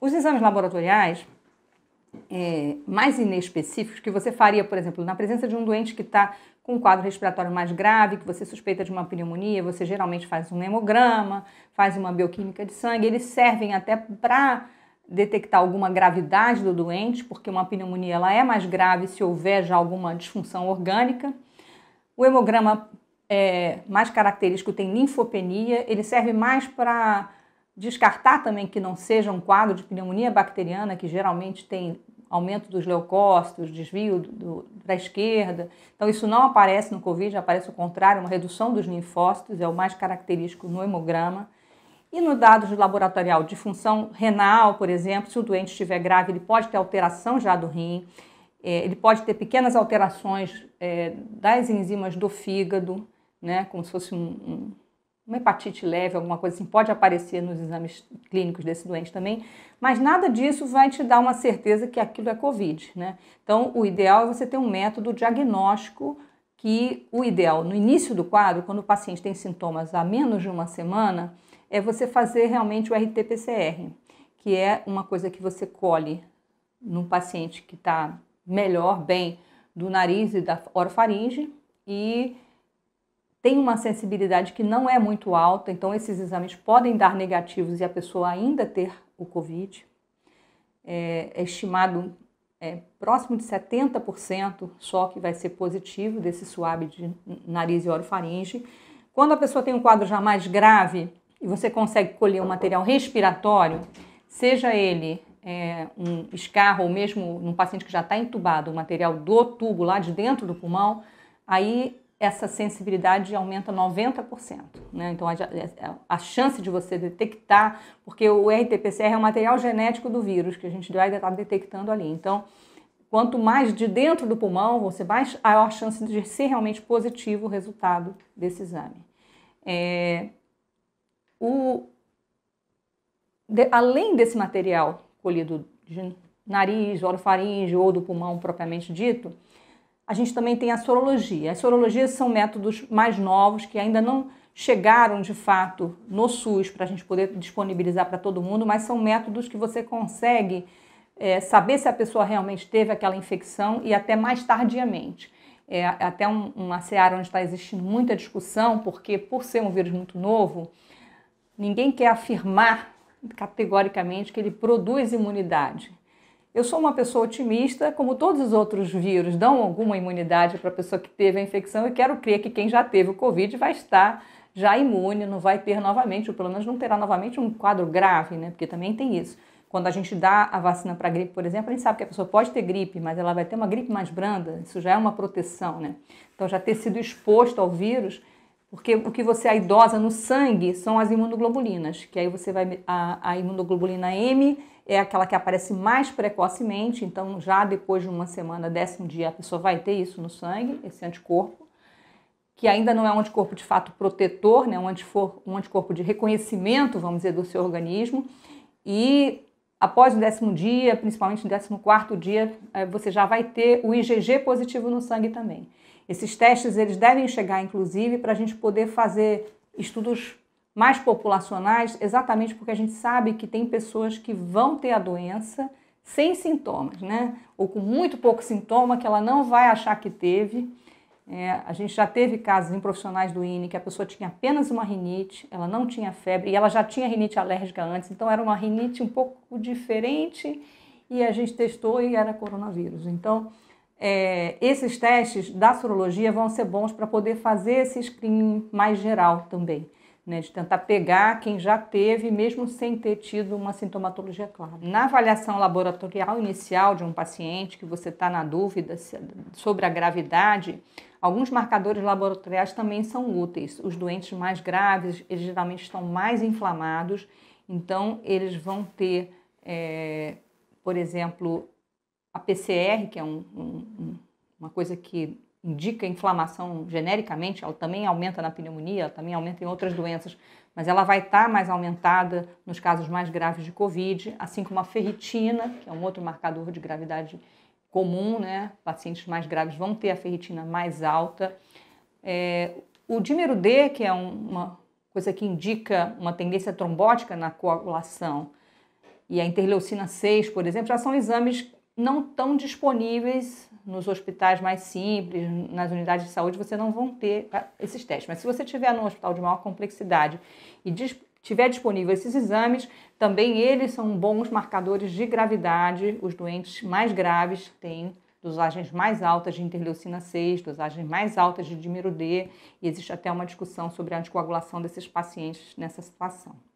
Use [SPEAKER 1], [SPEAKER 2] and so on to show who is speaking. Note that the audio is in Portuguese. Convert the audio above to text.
[SPEAKER 1] Os exames laboratoriais é, mais inespecíficos, que você faria, por exemplo, na presença de um doente que está com um quadro respiratório mais grave, que você suspeita de uma pneumonia, você geralmente faz um hemograma, faz uma bioquímica de sangue, eles servem até para detectar alguma gravidade do doente, porque uma pneumonia ela é mais grave se houver já alguma disfunção orgânica. O hemograma é, mais característico tem linfopenia, ele serve mais para descartar também que não seja um quadro de pneumonia bacteriana, que geralmente tem aumento dos leucócitos, desvio para a esquerda. Então, isso não aparece no Covid, aparece o contrário, uma redução dos linfócitos, é o mais característico no hemograma. E no dado de laboratorial de função renal, por exemplo, se o doente estiver grave, ele pode ter alteração já do rim, é, ele pode ter pequenas alterações é, das enzimas do fígado, né, como se fosse um, um uma hepatite leve, alguma coisa assim, pode aparecer nos exames clínicos desse doente também, mas nada disso vai te dar uma certeza que aquilo é Covid, né? Então, o ideal é você ter um método diagnóstico que o ideal no início do quadro, quando o paciente tem sintomas há menos de uma semana, é você fazer realmente o RT-PCR, que é uma coisa que você colhe num paciente que está melhor, bem do nariz e da orofaringe e tem uma sensibilidade que não é muito alta, então esses exames podem dar negativos e a pessoa ainda ter o Covid. É, é estimado é, próximo de 70% só que vai ser positivo desse suave de nariz e orofaringe. Quando a pessoa tem um quadro já mais grave e você consegue colher um material respiratório, seja ele é, um escarro ou mesmo num paciente que já está entubado, o um material do tubo lá de dentro do pulmão, aí essa sensibilidade aumenta 90%. Né? Então, a, é, é, a, chance de você detectar, porque o RT-PCR é o material genético do vírus que a gente vai estar detectando ali. Então, quanto mais de dentro do pulmão, você mais a maior chance de ser realmente positivo o resultado desse exame. É, o, de, além desse material colhido de nariz, orofaringe ou do pulmão propriamente dito, a gente também tem a sorologia. As sorologias são métodos mais novos que ainda não chegaram de fato no SUS para a gente poder disponibilizar para todo mundo, mas são métodos que você consegue é, saber se a pessoa realmente teve aquela infecção e até mais tardiamente. É até um, uma seara onde está existindo muita discussão, porque por ser um vírus muito novo, ninguém quer afirmar categoricamente que ele produz imunidade. Eu sou uma pessoa otimista, como todos os outros vírus dão alguma imunidade para a pessoa que teve a infecção, e quero crer que quem já teve o Covid vai estar já imune, não vai ter novamente, ou pelo menos não terá novamente um quadro grave, né? Porque também tem isso. Quando a gente dá a vacina para gripe, por exemplo, a gente sabe que a pessoa pode ter gripe, mas ela vai ter uma gripe mais branda, isso já é uma proteção, né? Então, já ter sido exposto ao vírus porque o que você é idosa no sangue são as imunoglobulinas, que aí você vai. A, a, imunoglobulina M é aquela que aparece mais precocemente, então já depois de uma semana, décimo dia, a pessoa vai ter isso no sangue, esse anticorpo, que ainda não é um anticorpo de fato protetor, né? um, antifor, um anticorpo de reconhecimento, vamos dizer, do seu organismo. E Após o décimo dia, principalmente no décimo quarto dia, é, você já vai ter o IgG positivo no sangue também. Esses testes eles devem chegar, inclusive, para a gente poder fazer estudos mais populacionais, exatamente porque a gente sabe que tem pessoas que vão ter a doença sem sintomas, né? Ou com muito pouco sintoma que ela não vai achar que teve. É, a gente já teve casos em profissionais do INE que a pessoa tinha apenas uma rinite, ela não tinha febre e ela já tinha rinite alérgica antes, então era uma rinite um pouco diferente e a gente testou e era coronavírus. Então, é, esses testes da sorologia vão ser bons para poder fazer esse screening mais geral também né, de tentar pegar quem já teve, mesmo sem ter tido uma sintomatologia clara. Na avaliação laboratorial inicial de um paciente que você está na dúvida sobre a gravidade, alguns marcadores laboratoriais também são úteis. Os doentes mais graves, eles geralmente estão mais inflamados, então eles vão ter, é, por exemplo, a PCR, que é um, um, uma coisa que indica inflamação genericamente, ela também aumenta na pneumonia, ela também aumenta em outras doenças, mas ela vai estar tá mais aumentada nos casos mais graves de Covid, assim como a ferritina, que é um outro marcador de gravidade comum, né? Pacientes mais graves vão ter a ferritina mais alta. É, o dímero D, que é um, uma coisa que indica uma tendência trombótica na coagulação, e a interleucina 6, por exemplo, já são exames não estão disponíveis nos hospitais mais simples, nas unidades de saúde, você não vão ter ah, esses testes. Mas se você tiver num hospital de maior complexidade e tiver disponível esses exames, também eles são bons marcadores de gravidade. Os doentes mais graves têm dosagens mais altas de interleucina 6, dosagens mais altas de dimero D, e existe até uma discussão sobre a anticoagulação desses pacientes nessa situação.